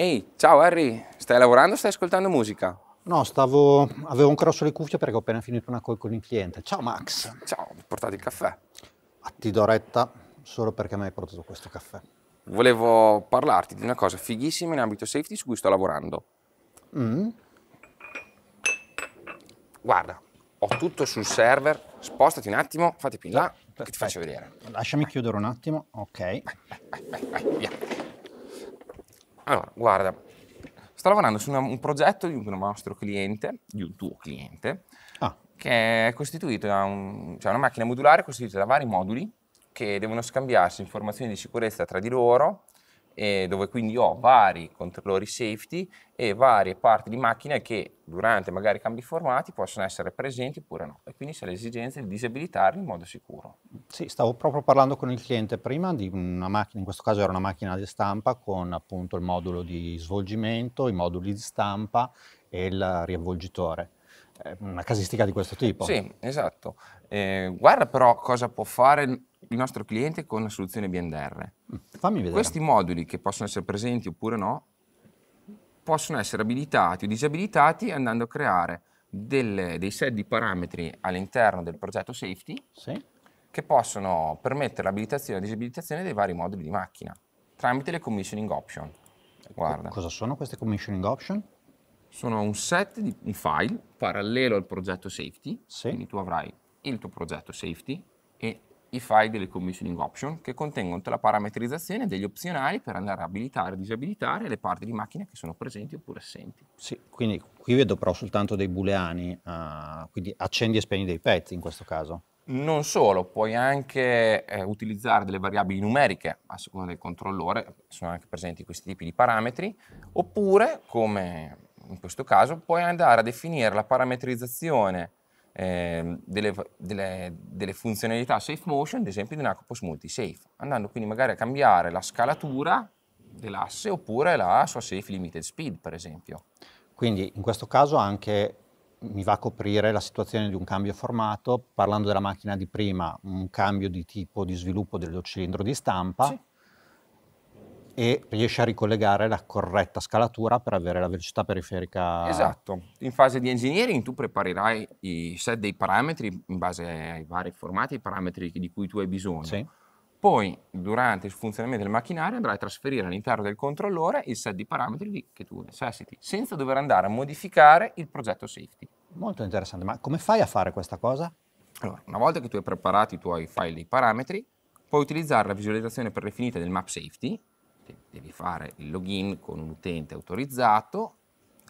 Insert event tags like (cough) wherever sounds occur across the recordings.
Ehi, ciao Harry, stai lavorando o stai ascoltando musica? No, stavo... avevo un cross le cuffie perché ho appena finito una call con il cliente. Ciao Max. Ciao, mi portato il caffè. Ma ah, ti do retta solo perché mi hai portato questo caffè. Volevo parlarti di una cosa fighissima in ambito safety su cui sto lavorando. Mm. Guarda, ho tutto sul server, spostati un attimo, fate più in là, Perfetto. che ti faccio vedere. Lasciami chiudere un attimo, ok. Vai, vai, vai, vai via. Allora, guarda, sto lavorando su una, un progetto di un nostro cliente, di un tuo cliente, ah. che è costituito da un, cioè una macchina modulare costituita da vari moduli che devono scambiarsi informazioni di sicurezza tra di loro dove quindi ho vari controllori safety e varie parti di macchina che durante magari cambi formati possono essere presenti oppure no. E quindi c'è l'esigenza di disabilitarli in modo sicuro. Sì, stavo proprio parlando con il cliente prima di una macchina, in questo caso era una macchina di stampa con appunto il modulo di svolgimento, i moduli di stampa e il riavvolgitore una casistica di questo tipo. Sì, esatto. Eh, guarda però cosa può fare il nostro cliente con la soluzione BNDR. Mm, fammi vedere. Questi moduli che possono essere presenti oppure no, possono essere abilitati o disabilitati andando a creare delle, dei set di parametri all'interno del progetto safety sì. che possono permettere l'abilitazione e la disabilitazione dei vari moduli di macchina tramite le commissioning option. Guarda. Cosa sono queste commissioning option? sono un set di un file parallelo al progetto safety, sì. quindi tu avrai il tuo progetto safety e i file delle commissioning option che contengono tutta la parametrizzazione degli opzionali per andare a abilitare e disabilitare le parti di macchina che sono presenti oppure assenti. Sì, quindi qui vedo però soltanto dei booleani, uh, quindi accendi e spegni dei pezzi in questo caso. Non solo, puoi anche eh, utilizzare delle variabili numeriche a seconda del controllore, sono anche presenti questi tipi di parametri, oppure come in questo caso, puoi andare a definire la parametrizzazione eh, delle, delle, delle, funzionalità safe motion, ad esempio di un Acopos multisafe, andando quindi magari a cambiare la scalatura dell'asse oppure la sua safe limited speed, per esempio. Quindi in questo caso anche mi va a coprire la situazione di un cambio formato, parlando della macchina di prima, un cambio di tipo di sviluppo dello cilindro di stampa. Sì e riesce a ricollegare la corretta scalatura per avere la velocità periferica. Esatto, in fase di engineering tu preparerai i set dei parametri in base ai vari formati e parametri di cui tu hai bisogno. Sì. Poi, durante il funzionamento del macchinario, andrai a trasferire all'interno del controllore il set di parametri che tu necessiti, senza dover andare a modificare il progetto safety. Molto interessante, ma come fai a fare questa cosa? Allora, una volta che tu hai preparato i tuoi file dei parametri, puoi utilizzare la visualizzazione predefinita del map safety devi fare il login con un utente autorizzato,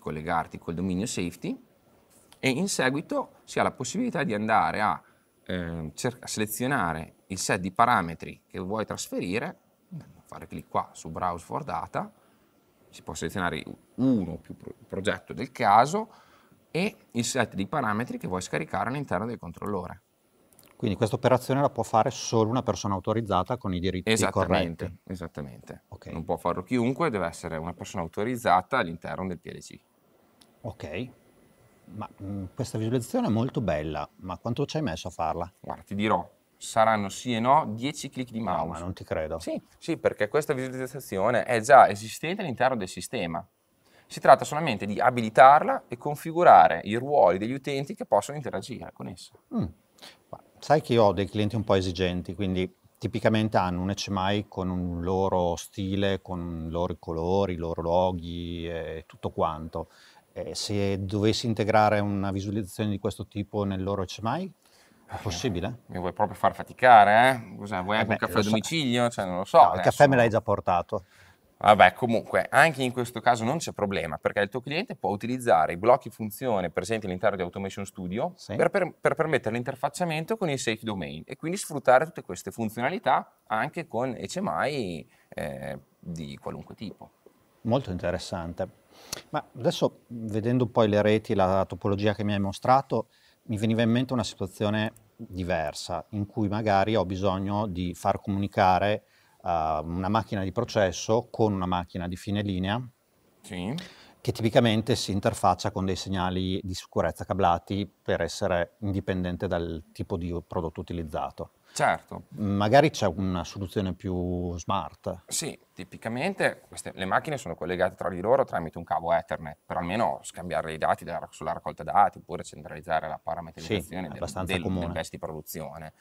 collegarti col dominio safety e in seguito si ha la possibilità di andare a, eh, a selezionare il set di parametri che vuoi trasferire, fare clic qua su Browse for Data, si può selezionare uno o più pro progetto del caso e il set di parametri che vuoi scaricare all'interno del controllore. Quindi questa operazione la può fare solo una persona autorizzata con i diritti esattamente, corretti. Esattamente, okay. non può farlo chiunque, deve essere una persona autorizzata all'interno del PLC. Ok, ma mh, mm, questa visualizzazione è molto bella, ma quanto ci hai messo a farla? Guarda, ti dirò, saranno sì e no 10 clic di mouse. No, ma non ti credo. Sì, sì, perché questa visualizzazione è già esistente all'interno del sistema. Si tratta solamente di abilitarla e configurare i ruoli degli utenti che possono interagire con essa. Mm sai che io ho dei clienti un po' esigenti, quindi tipicamente hanno un HMI con un loro stile, con i loro colori, i loro loghi e tutto quanto. E eh, se dovessi integrare una visualizzazione di questo tipo nel loro HMI, è eh, possibile? Mi vuoi proprio far faticare, eh? Scusa, vuoi eh anche beh, un caffè a domicilio? So. Cioè, non lo so. No, il caffè me l'hai già portato. Vabbè, comunque, anche in questo caso non c'è problema, perché il tuo cliente può utilizzare i blocchi funzione presenti all'interno di Automation Studio sì. per, per, per, permettere l'interfacciamento con il safe domain e quindi sfruttare tutte queste funzionalità anche con HMI eh, di qualunque tipo. Molto interessante. Ma adesso, vedendo poi le reti, la topologia che mi hai mostrato, mi veniva in mente una situazione diversa, in cui magari ho bisogno di far comunicare Ehm, una macchina di processo con una macchina di fine linea sì. che tipicamente si interfaccia con dei segnali di sicurezza cablati per essere indipendente dal tipo di prodotto utilizzato. Certo. Magari c'è una soluzione più smart. Sì, tipicamente queste, le macchine sono collegate tra di loro tramite un cavo Ethernet, per almeno scambiare i dati della, sulla raccolta dati oppure centralizzare la parametrizzazione sì, del, del, del, del di produzione.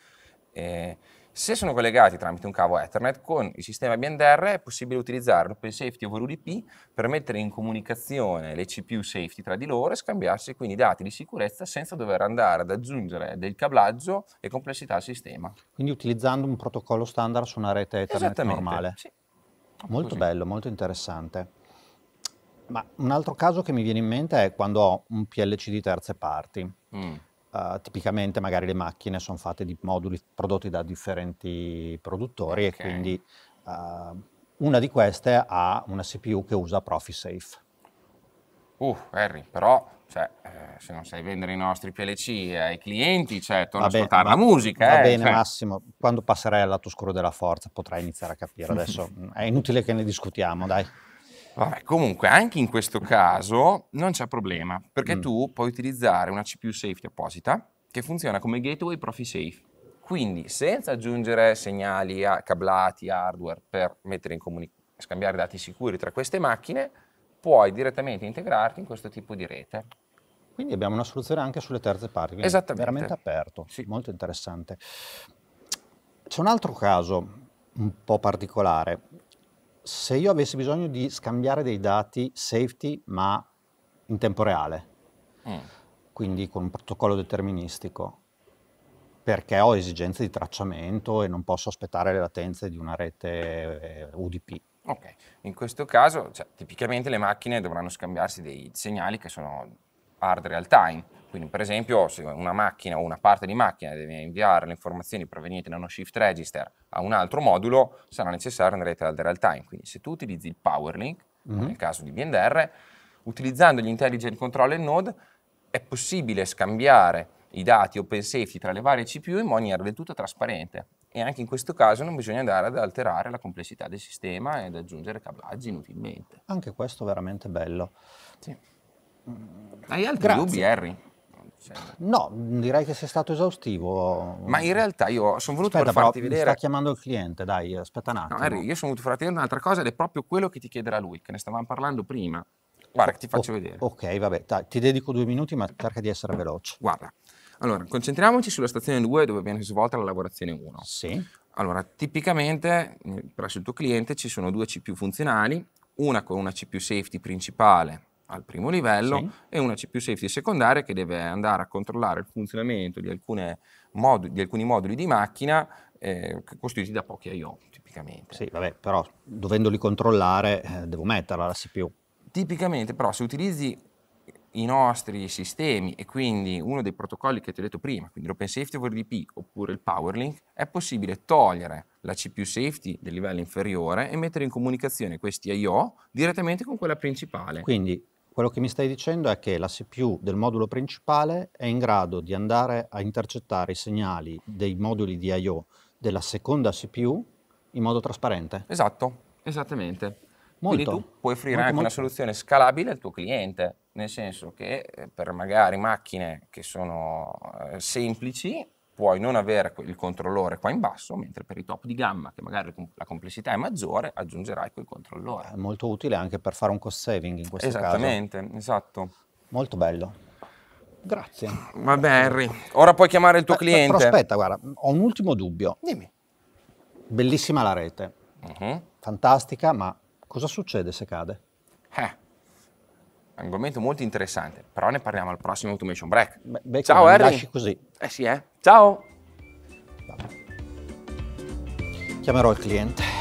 E, eh, se sono collegati tramite un cavo Ethernet, con il sistema BNDR è possibile utilizzare l'Open Safety over UDP per mettere in comunicazione le CPU safety tra di loro e scambiarsi quindi dati di sicurezza senza dover andare ad aggiungere del cablaggio e complessità al sistema. Quindi utilizzando un protocollo standard su una rete Ethernet normale. Sì. Molto Così. bello, molto interessante. Ma un altro caso che mi viene in mente è quando ho un PLC di terze parti. Mm. Uh, tipicamente magari le macchine sono fatte di moduli prodotti da differenti produttori okay. e quindi uh, una di queste ha una CPU che usa ProfiSafe. Uh, Harry, però cioè, eh, se non sai vendere i nostri PLC ai clienti, cioè, torna a ascoltare va, la musica. Va eh, bene, cioè. Massimo, quando passerai al lato scuro della forza potrai iniziare a capire. Adesso (laughs) è inutile che ne discutiamo, dai. Vabbè, comunque anche in questo caso non c'è problema, perché mm. tu puoi utilizzare una CPU safety apposita che funziona come gateway profi-safe. Quindi senza aggiungere segnali a cablati, hardware per mettere in comuni- scambiare dati sicuri tra queste macchine, puoi direttamente integrarti in questo tipo di rete. Quindi abbiamo una soluzione anche sulle terze parti, Esattamente. veramente aperto, sì. molto interessante. C'è un altro caso un po' particolare se io avessi bisogno di scambiare dei dati safety ma in tempo reale, mm. quindi con un protocollo deterministico, perché ho esigenze di tracciamento e non posso aspettare le latenze di una rete eh, UDP. Ok, in questo caso cioè, tipicamente le macchine dovranno scambiarsi dei segnali che sono hard real time quindi per esempio se una macchina o una parte di macchina deve inviare le informazioni provenienti da uno shift register a un altro modulo, sarà necessario una rete al real time. Quindi se tu utilizzi il PowerLink, mm-hmm. nel caso di BNDR, utilizzando gli intelligent controller node è possibile scambiare i dati open safety tra le varie CPU in maniera del tutto trasparente e anche in questo caso non bisogna andare ad alterare la complessità del sistema ed aggiungere cablaggi inutilmente. Anche questo è veramente bello. Sì. Mm. Hai altri Grazie. dubbi, Harry? No, direi che sei stato esaustivo. Ma in realtà io sono venuto aspetta, per farti però, vedere. Sta chiamando il cliente, dai, aspetta un attimo. No, Harry, io sono venuto per farti vedere un'altra cosa ed è proprio quello che ti chiederà lui, che ne stavamo parlando prima. Guarda, che ti faccio oh, vedere. Ok, vabbè, dai, ti dedico due minuti, ma cerca di essere veloce. Guarda, allora, concentriamoci sulla stazione 2 dove viene svolta la lavorazione 1. Sì. Allora, tipicamente eh, presso il tuo cliente ci sono due CPU funzionali, una con una CPU safety principale al primo livello sì. e una CPU safety secondaria che deve andare a controllare il funzionamento di, mod- di alcuni moduli di macchina eh, costituiti da pochi I.O. tipicamente. Sì, vabbè, però dovendoli controllare eh, devo metterla la CPU. Tipicamente però se utilizzi i nostri sistemi e quindi uno dei protocolli che ti ho detto prima, quindi l'Open Safety over DP oppure il PowerLink, è possibile togliere la CPU safety del livello inferiore e mettere in comunicazione questi I.O. direttamente con quella principale. Quindi quello che mi stai dicendo è che la CPU del modulo principale è in grado di andare a intercettare i segnali dei moduli di I.O. della seconda CPU in modo trasparente. Esatto, esattamente. Molto. Quindi tu puoi offrire molto, anche molto. una soluzione scalabile al tuo cliente, nel senso che eh, per magari macchine che sono eh, semplici puoi non avere il controllore qua in basso, mentre per i top di gamma, che magari la complessità è maggiore, aggiungerai quel controllore. È molto utile anche per fare un cost saving in questo Esattamente, caso. Esattamente, esatto. Molto bello. Grazie. Vabbè Henry, ora puoi chiamare il tuo eh, cliente. Però aspetta, guarda, ho un ultimo dubbio. Dimmi. Bellissima la rete, uh-huh. fantastica, ma cosa succede se cade? Eh argomento molto interessante, però ne parliamo al prossimo Automation Break. Beh, Ciao Ernie. lasci così. Eh sì, eh. Ciao. Chiamerò il cliente.